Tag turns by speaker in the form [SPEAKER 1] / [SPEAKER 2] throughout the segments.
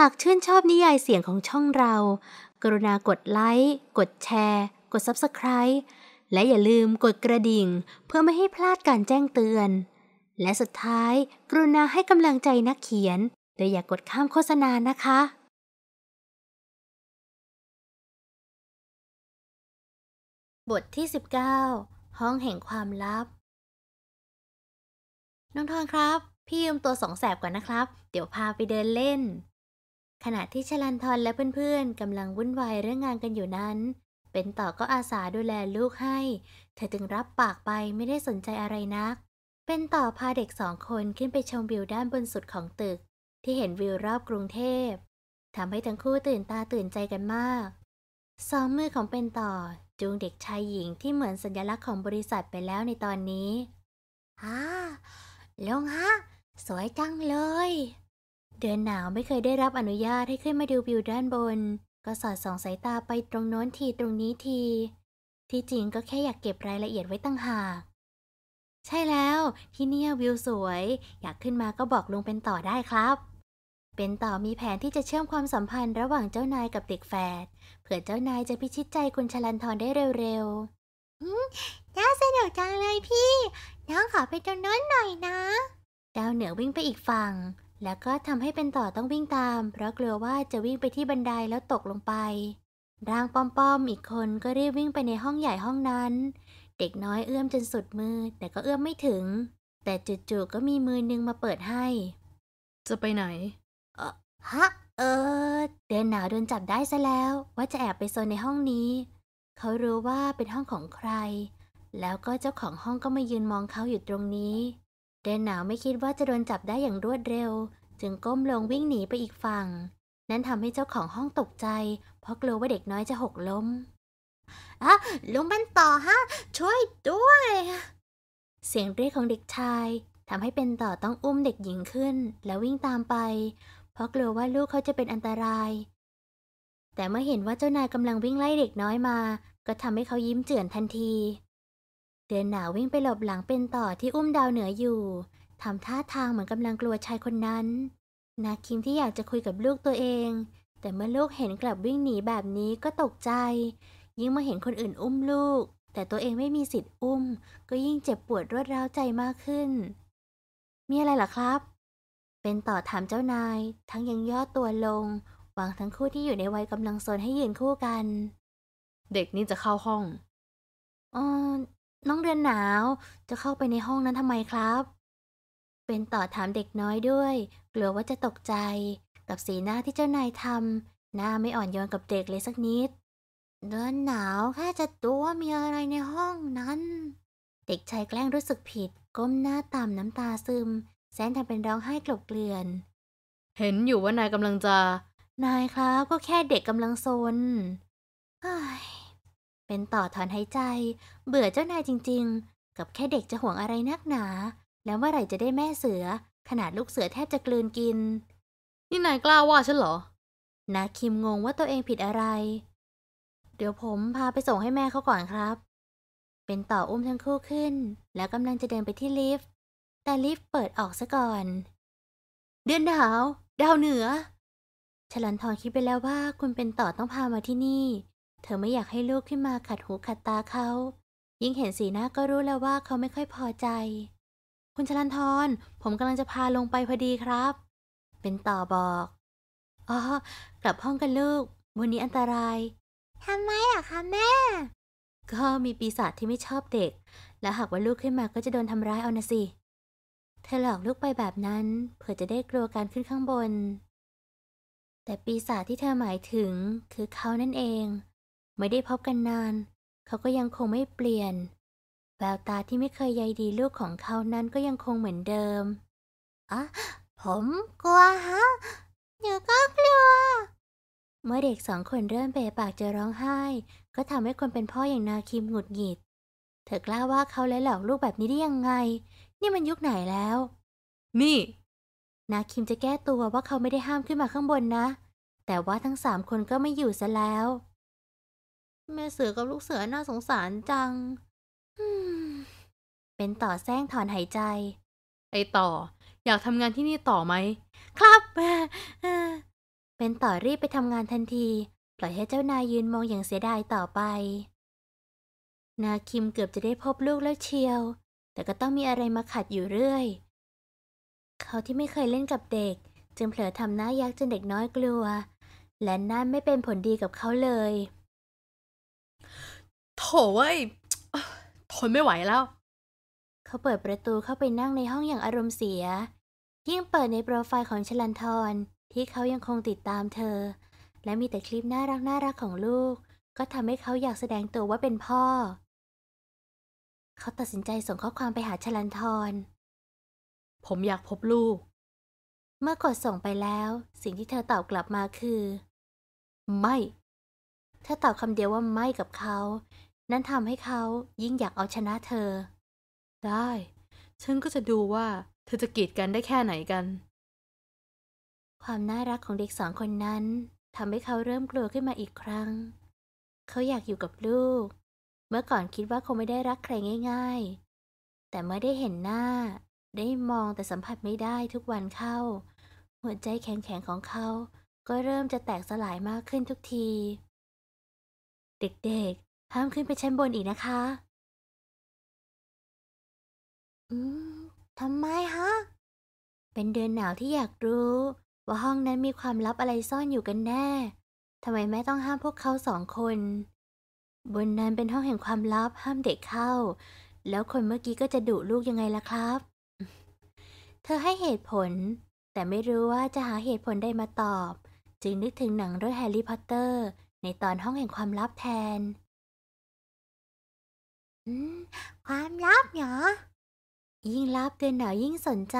[SPEAKER 1] หากชื่นชอบนิยายเสียงของช่องเรา กรุณากดไลค์ กดแชร์ กด Subscribe และอย่าลืมกดกระดิ่ง เพื่อไม่ให้พลาดการแจ้งเตือน และสุดท้ายกรุณาให้กำลังใจนักเขียนโดยอย่ากกดข้ามโฆษณานะคะ บทที่ 19 ห้องแห่งความลับ น้องทองครับ พี่ยืมตัวสองแสบก่อนนะครับ เดี๋ยวพาไปเดินเล่นขณะที่ชลันทรและเพื่อนๆกำลังวุ่นวายเรื่องงานกันอยู่นั้น เป็นต่อก็อาสาดูแลลูกให้ เธอจึงรับปากไปไม่ได้สนใจอะไรนัก เป็นต่อพาเด็กสองคนขึ้นไปชมวิวด้านบนสุดของตึก ที่เห็นวิวรอบกรุงเทพ ทำให้ทั้งคู่ตื่นตาตื่นใจกันมาก สองมือของเป็นต่อ จูงเด็กชายหญิงที่เหมือนสัญลักษณ์ของบริษัทไปแล้วในตอนนี้ฮ่าลงฮะ สวยจังเลยเดือนหนาวไม่เคยได้รับอนุญาตให้ขึ้นมาดูวิวด้านบน ก็สอดส่องสายตาไปตรงโน้นทีตรงนี้ที ที่จริงก็แค่อยากเก็บรายละเอียดไว้ตั้งหาก ใช่แล้ว ที่นี่วิวสวย อยากขึ้นมาก็บอกลุงเป็นต่อได้ครับ เป็นต่อมีแผนที่จะเชื่อมความสัมพันธ์ระหว่างเจ้านายกับเด็กแฝดเผื่อเจ้านายจะพิชิตใจคุณชลันทรได้เร็วๆน่าสนุกจังเลยพี่น้องขอไปตรงโน้นหน่อยนะ ดาวเหนือวิ่งไปอีกฝั่งแล้วก็ทำให้เป็นต่อต้องวิ่งตาม เพราะกลัวว่าจะวิ่งไปที่บันไดแล้วตกลงไป ร่างป้อมๆอีกคนก็รีบวิ่งไปในห้องใหญ่ห้องนั้น เด็กน้อยเอื้อมจนสุดมือแต่ก็เอื้อมไม่ถึง แต่จู่ๆก็มีมือนึงมาเปิดให้ จะไปไหนเออฮะเออเดือนหนาวโดนจับได้ซะแล้ว ว่าจะแอบไปโซนในห้องนี้เขารู้ว่าเป็นห้องของใคร แล้วก็เจ้าของห้องก็มายืนมองเขาอยู่ตรงนี้เดนหนาวไม่คิดว่าจะโดนจับได้อย่างรวดเร็ว จึงก้มลงวิ่งหนี ไปอีกฝั่ง นั่นทำให้เจ้าของห้องตกใจ เพราะกลัวว่าเด็กน้อยจะหกล้มอ่ะลุงมันต่อ ฮะ ช่วยด้วย เสียงเรียกของเด็กชายทำให้เป็นต่อต้องอุ้มเด็กหญิงขึ้น แล้ววิ่งตามไป เพราะกลัวว่าลูกเขาจะเป็นอันตราย แต่เมื่อเห็นว่าเจ้านายกำลังวิ่งไล่เด็กน้อยมา ก็ทำให้เขายิ้มเจือนทันทีเดือนหนาวิ่งไปหลบหลังเป็นต่อที่อุ้มดาวเหนืออยู่ทำท่าทางเหมือนกำลังกลัวชายคนนั้น นาคิมที่อยากจะคุยกับลูกตัวเอง แต่เมื่อลูกเห็นกลับวิ่งหนีแบบนี้ก็ตกใจ ยิ่งมาเห็นคนอื่นอุ้มลูก แต่ตัวเองไม่มีสิทธิ์อุ้ม ก็ยิ่งเจ็บปวดรวดร้าวใจมากขึ้นมีอะไรล่ะครับ เป็นต่อถามเจ้านายทั้งยังย่อตัวลงวางทั้งคู่ที่อยู่ในวัยกำลังโซนให้ยืนคู่กัน เด็กนี่จะเข้าห้องอ๋อน้องเดือนหนาวจะเข้าไปในห้องนั้นทำไมครับ เป็นต่อถามเด็กน้อยด้วยกลัวว่าจะตกใจ กับสีหน้าที่เจ้านายทำหน้าไม่อ่อนโยนกับเด็กเลยสักนิดเดือนหนาวแค่จะตัวมีอะไรในห้องนั้น เด็กชายแกล้งรู้สึกผิด ก้มหน้าต่ำน้ำตาซึมแซนทำเป็นร้องไห้กลบเกลื่อน เห็นอยู่ว่านายกำลังจะนายครับก็แค่เด็กกำลังโซนเป็นต่อถอนหายใจ เบื่อเจ้านายจริง ๆ กับแค่เด็กจะห่วงอะไรนักหนา แล้วเมื่อไหร่จะได้แม่เสือ ขนาดลูกเสือแทบจะกลืนกิน นี่นายกล้าว่าฉันเหรอนาคิมงงว่าตัวเองผิดอะไร เดี๋ยวผมพาไปส่งให้แม่เขาก่อนครับ เป็นต่ออุ้มทั้งคู่ขึ้น แล้วกำลังจะเดินไปที่ลิฟต์ แต่ลิฟต์เปิดออกซะก่อน เดือนดาว ดาวเหนือ ฉลันทองคิดไปแล้วว่า คุณเป็นต่อต้องพามาที่นี่เธอไม่อยากให้ลูกขึ้นมาขัดหูขัดตาเขา ยิ่งเห็นสีหน้าก็รู้แล้วว่าเขาไม่ค่อยพอใจ คุณชลันทรผมกำลังจะพาลงไปพอดีครับ เป็นต่อบอก อ๋อ กลับห้องกันลูก วันนี้อันตราย ทำไมอะคะแม่ ก็มีปีศาจที่ไม่ชอบเด็ก และหากว่าลูกขึ้นมาก็จะโดนทำร้ายเอานะสิ เธอหลอกลูกไปแบบนั้นเพื่อจะได้กลัวการขึ้นข้างบน แต่ปีศาจที่เธอหมายถึงคือเขานั่นเองไม่ได้พบกันนาน เขาก็ยังคงไม่เปลี่ยน แววตาที่ไม่เคยใยดี ลูกของเขานั้นก็ยังคงเหมือนเดิมอ่ะผมกลัวฮะหนูก็กลัว เมื่อเด็กสองคนเริ่มเปปากจะร้องไห้ ก็ทำให้คนเป็นพ่ออย่างนาคิม หงุดหงิด เธอกล้าว่าเขาและหลอกลูกแบบนี้ได้ยังไง นี่มันยุคไหนแล้ว นี่ นาคิมจะแก้ตัวว่าเขาไม่ได้ห้ามขึ้นมาข้างบนนะ แต่ว่าทั้งสามคนก็ไม่อยู่ซะแล้วแม่เสือกับลูกเสือน่าสงสารจัง เป็นต่อแซงถอนหายใจ ไอต่ออยากทำงานที่นี่ต่อไหม ครับ เป็นต่อรีบไปทำงานทันที ปล่อยให้เจ้านายยืนมองอย่างเสียดายต่อไป นาคิมเกือบจะได้พบลูกแล้วเชียวแต่ก็ต้องมีอะไรมาขัดอยู่เรื่อยเขาที่ไม่เคยเล่นกับเด็ก จึงเผลอทำหน้ายักจนเด็กน้อยกลัว และนั่นไม่เป็นผลดีกับเขาเลยโถเว้ยทนไม่ไหวแล้ว เขาเปิดประตูเข้าไปนั่งในห้องอย่างอารมณ์เสีย ยิ่งเปิดในโปรไฟล์ของชลันทรที่เขายังคงติดตามเธอ และมีแต่คลิปน่ารักน่ารักของลูก ก็ทำให้เขาอยากแสดงตัวว่าเป็นพ่อ เขาตัดสินใจส่งข้อความไปหาชลันทร ผมอยากพบลูก เมื่อกดส่งไปแล้ว สิ่งที่เธอตอบกลับมาคือ ไม่เธอตอบคำเดียวว่าไม่กับเขานั้นทำให้เขายิ่งอยากเอาชนะเธอ ได้ ฉันก็จะดูว่าเธอจะกีดกันได้แค่ไหนกัน ความน่ารักของเด็กสองคนนั้นทำให้เขาเริ่มกลัวขึ้นมาอีกครั้งเขาอยากอยู่กับลูก เมื่อก่อนคิดว่าคงไม่ได้รักใครง่าย ๆ แต่เมื่อได้เห็นหน้า ได้มองแต่สัมผัสไม่ได้ทุกวันเข้า หัวใจแข็งงของเขาก็เริ่มจะแตกสลายมากขึ้นทุกที เด็กห้ามขึ้นไปชั้นบนอีกนะคะ อืมทำไมฮะ เป็นเดือนหนาวที่อยากรู้ ว่าห้องนั้นมีความลับอะไรซ่อนอยู่กันแน่ ทำไมแม่ต้องห้ามพวกเขาสองคน บนนั้นเป็นห้องแห่งความลับห้ามเด็กเข้า แล้วคนเมื่อกี้ก็จะดุลูกยังไงล่ะครับ เธอให้เหตุผล แต่ไม่รู้ว่าจะหาเหตุผลได้มาตอบ จึงนึกถึงหนังเรื่องแฮร์รี่พอตเตอร์ ในตอนห้องแห่งความลับแทนความลับเหรอ ยิ่งลับเกินหนายิ่งสนใจ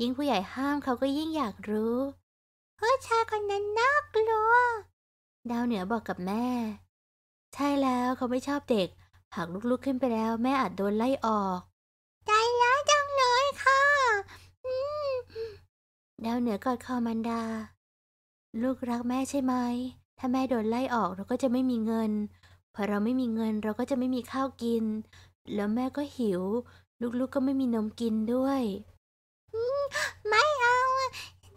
[SPEAKER 1] ยิ่งผู้ใหญ่ห้ามเขาก็ยิ่งอยากรู้ผู้ชายคนนั้นน่ากลัว ดาวเหนือบอกกับแม่ ใช่แล้วเขาไม่ชอบเด็ก หากลุกๆ ขึ้นไปแล้วแม่อาจโดนไล่ออก ใจร้ายจังเลยค่ะดาวเหนือกอดคอมันดา ลูกรักแม่ใช่ไหม ถ้าแม่โดนไล่ออกเราก็จะไม่มีเงินพอเราไม่มีเงินเราก็จะไม่มีข้าวกิน แล้วแม่ก็หิวลูกๆกก็ไม่มีนมกินด้วยไม่เอา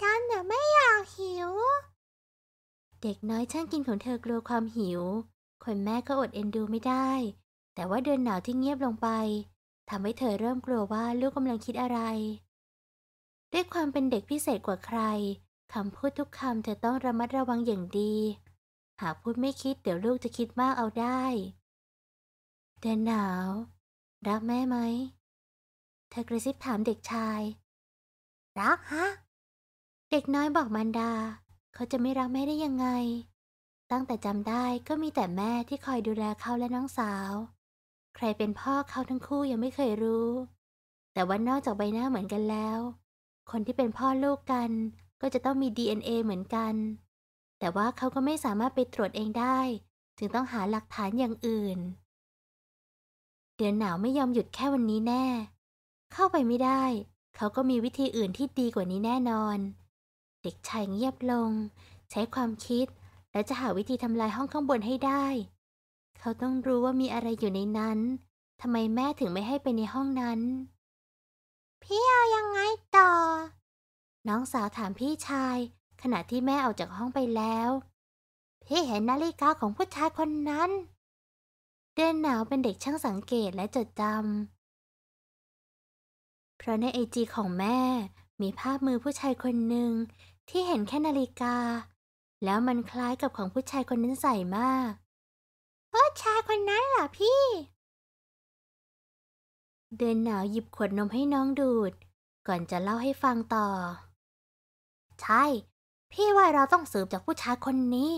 [SPEAKER 1] ฉันเดี๋ยวไม่อยากหิว เด็กน้อยช่างกินของเธอกลัวความหิวคนแม่ก็อดเอ็นดูไม่ได้ แต่ว่าเดือนหนาวที่เงียบลงไปทำให้เธอเริ่มกลัวว่าลูกกำลังคิดอะไร ด้วยความเป็นเด็กพิเศษกว่าใครคำพูดทุกคำเธอต้องระมัดระวังอย่างดีหากพูดไม่คิด เดี๋ยวลูกจะคิดมากเอาได้ เดือนหนาว รักแม่ไหม เธอกระซิบถามเด็กชาย รักฮะ เด็กน้อยบอกมันดา เขาจะไม่รักแม่ได้ยังไง ตั้งแต่จำได้ก็มีแต่แม่ที่คอยดูแลเขาและน้องสาว ใครเป็นพ่อเขาทั้งคู่ยังไม่เคยรู้ แต่ว่านอกจากใบหน้าเหมือนกันแล้ว คนที่เป็นพ่อลูกกันก็จะต้องมี DNA เหมือนกันแต่ว่าเขาก็ไม่สามารถไปตรวจเองได้ จึงต้องหาหลักฐานอย่างอื่นเดือนหนาวไม่ยอมหยุดแค่วันนี้แน่ เข้าไปไม่ได้เขาก็มีวิธีอื่นที่ดีกว่านี้แน่นอน เด็กชายเงียบลง ใช้ความคิดและจะหาวิธีทำลายห้องข้างบนให้ได้ เขาต้องรู้ว่ามีอะไรอยู่ในนั้นทำไมแม่ถึงไม่ให้ไปในห้องนั้นพี่เอายังไงต่อน้องสาวถามพี่ชายขณะที่แม่ออกจากห้องไปแล้ว พี่เห็นนาฬิกาของผู้ชายคนนั้น เดนหนาวเป็นเด็กช่างสังเกตและจดจำเพราะในไอจีของแม่มีภาพมือผู้ชายคนหนึ่งที่เห็นแค่นาฬิกา แล้วมันคล้ายกับของผู้ชายคนนั้นใส่มาก ผู้ชายคนนั้นเหรอพี่ เดนหนาวหยิบขวดนมให้น้องดูด ก่อนจะเล่าให้ฟังต่อ ใช่พี่ว่าเราต้องสืบจากผู้ชายคนนี้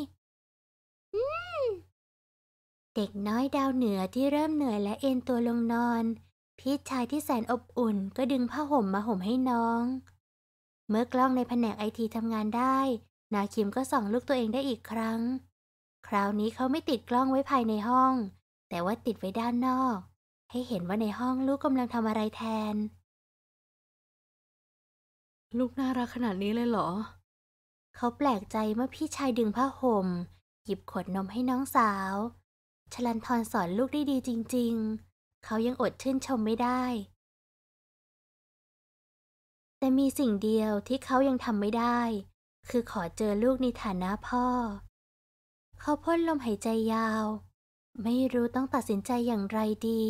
[SPEAKER 1] เด็กน้อยดาวเหนือที่เริ่มเหนื่อยและเอนตัวลงนอน พี่ชายที่แสนอบอุ่นก็ดึงผ้าห่มมาห่มให้น้อง เมื่อกล้องในแผนกไอทีทำงานได้ นาคิมก็ส่องลูกตัวเองได้อีกครั้ง คราวนี้เขาไม่ติดกล้องไว้ภายในห้อง แต่ว่าติดไว้ด้านนอก ให้เห็นว่าในห้องลูกกำลังทำอะไรแทน ลูกน่ารักขนาดนี้เลยเหรอเขาแปลกใจเมื่อพี่ชายดึงผ้าห่มหยิบขวดนมให้น้องสาว ชลันทรสอนลูกได้ดีจริง ๆ เขายังอดชื่นชมไม่ได้ แต่มีสิ่งเดียวที่เขายังทำไม่ได้ คือขอเจอลูกในฐานะพ่อ เขาพ่นลมหายใจยาว ไม่รู้ต้องตัดสินใจอย่างไรดี